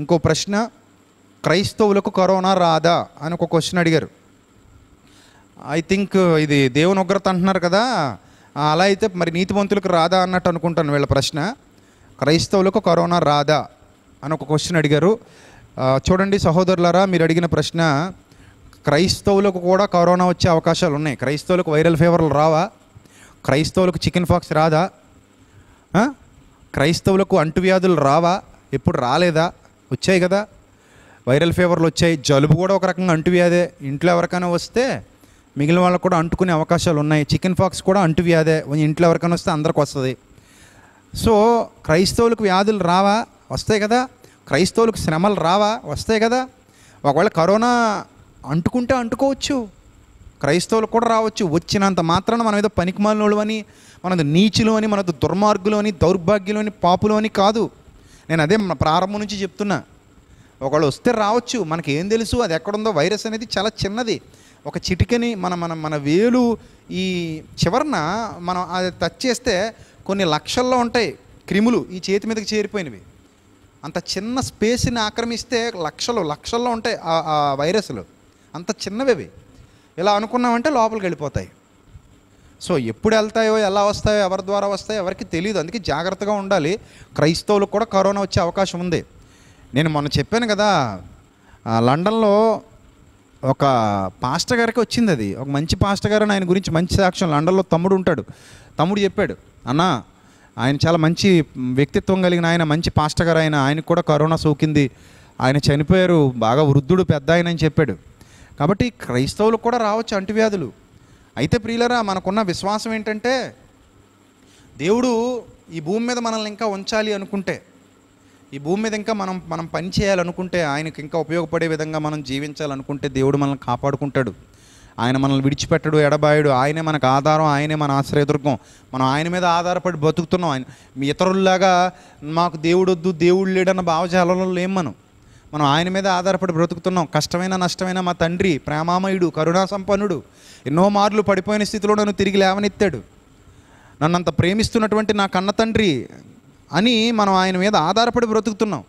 ఇంకో ప్రశ్న క్రైస్తవులకు కరోనా రాదా అని ఒక క్వశ్చన్ అడిగారు ఐ థింక్ ఇది దేవుని ఉగ్రత అంటున్నారు కదా అలా అయితే మరి నీతిమంతులకు రాదా అన్నట్టు అనుకుంటాను వీళ్ళ ప్రశ్న క్రైస్తవులకు కరోనా రాదా అని ఒక క్వశ్చన్ అడిగారు చూడండి సహోదరులారా మీరు అడిగిన ప్రశ్న క్రైస్తవులకు కూడా కరోనా వచ్చే అవకాశాలు ఉన్నాయి క్రైస్తవులకు వైరల్ ఫీవర్లు రావా క్రైస్తవులకు చికెన్ ఫాక్స్ రాదా క్రైస్తవులకు అంటువ్యాధులు రావా ఎప్పుడు రాలేదా వచ్చాయి కదా వైరల్ ఫీవర్లు వచ్చాయి జలుబు కూడా ఒక రకంగా అంటువ్యాధే ఇంట్లో ఎవరికైనా వస్తే మిగిలిన వాళ్ళకు కూడా అంటుకునే అవకాశాలు ఉన్నాయి చికెన్ ఫాక్స్ కూడా అంటువ్యాధే ఇంట్లో ఎవరికైనా వస్తే అందరికి వస్తుంది సో క్రైస్తవులకు వ్యాధులు రావా వస్తాయి కదా క్రైస్తవులకు శ్రమలు రావా వస్తాయి కదా ఒకవేళ కరోనా అంటుకుంటే అంటుకోవచ్చు క్రైస్తవులు కూడా రావచ్చు వచ్చినంత మాత్రాన మన మీద పనికిమాలినోళ్ళు అని మనది నీచులు అని మనది దుర్మార్గులు అని దౌర్భాగ్యులు అని పాపులు అని కాదు నేను అదే మన ప్రారంభం నుంచి చెప్తున్నా ఒకళ్ళు వస్తే రావచ్చు మనకేం తెలుసు అది ఎక్కడుందో వైరస్ అనేది చాలా చిన్నది ఒక చిటికని మన మన మన వేలు ఈ చివరన మనం అది టచ్ చేస్తే కొన్ని లక్షల్లో ఉంటాయి క్రిములు ఈ చేతి మీదకి చేరిపోయినవి అంత చిన్న స్పేస్ని ఆక్రమిస్తే లక్షలు లక్షల్లో ఉంటాయి ఆ వైరస్లు అంత చిన్నవి ఇలా అనుకున్నామంటే లోపలికి వెళ్ళిపోతాయి సో ఎప్పుడు వెళ్తాయో ఎలా వస్తాయో ఎవరి ద్వారా వస్తాయో ఎవరికి తెలియదు అందుకే జాగ్రత్తగా ఉండాలి క్రైస్తవులకు కూడా కరోనా వచ్చే అవకాశం ఉంది నేను మొన్న చెప్పాను కదా లండన్లో ఒక పాస్టర్ గారికి వచ్చింది అది ఒక మంచి పాస్టర్ గారు ఆయన గురించి మంచి సాక్ష్యం లండన్లో తమ్ముడు ఉంటాడు తమ్ముడు చెప్పాడు అన్న ఆయన చాలా మంచి వ్యక్తిత్వం కలిగిన ఆయన మంచి పాస్టర్ గారు ఆయన ఆయనకు కూడా కరోనా సోకింది ఆయన చనిపోయారు బాగా వృద్ధుడు పెద్ద ఆయన అని చెప్పాడు కాబట్టి క్రైస్తవులకు కూడా రావచ్చు అంటువ్యాధులు అయితే ప్రియులరా మనకున్న విశ్వాసం ఏంటంటే దేవుడు ఈ భూమి మీద మనల్ని ఇంకా ఉంచాలి అనుకుంటే ఈ భూమి మీద ఇంకా మనం మనం పని చేయాలనుకుంటే ఆయనకి ఇంకా ఉపయోగపడే విధంగా మనం జీవించాలనుకుంటే దేవుడు మనల్ని కాపాడుకుంటాడు ఆయన మనల్ని విడిచిపెట్టడు ఎడబాయడు ఆయనే మనకు ఆధారం ఆయనే మన ఆశ్రయదుర్గం మనం ఆయన మీద ఆధారపడి బతుకుతున్నాం ఆయన ఇతరుల్లాగా మాకు దేవుడొద్దు దేవుడు లేడన్న భావజాలంలో లేం మనం మనం ఆయన మీద ఆధారపడి బ్రతుకుతున్నాం కష్టమైన నష్టమైన మా తండ్రి ప్రేమామయుడు కరుణా సంపన్నుడు ఎన్నో మార్లు పడిపోయిన స్థితిలో నన్ను తిరిగి లేవనెత్తాడు నన్ను అంత ప్రేమిస్తున్నటువంటి నా కన్న తండ్రి అని మనం ఆయన మీద ఆధారపడి బ్రతుకుతున్నాం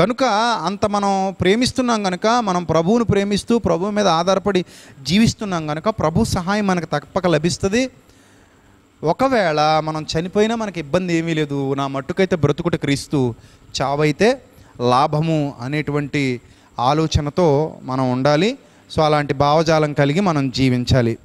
గనుక అంత మనం ప్రేమిస్తున్నాం గనుక మనం ప్రభువును ప్రేమిస్తూ ప్రభువు మీద ఆధారపడి జీవిస్తున్నాం గనుక ప్రభు సహాయం మనకు తప్పక లభిస్తుంది ఒకవేళ మనం చనిపోయినా మనకి ఇబ్బంది ఏమీ లేదు నా మట్టుకైతే బ్రతుకుట క్రీస్తు చావైతే లాభము అనేటువంటి ఆలోచనతో మనం ఉండాలి సో అలాంటి భావజాలం కలిగి మనం జీవించాలి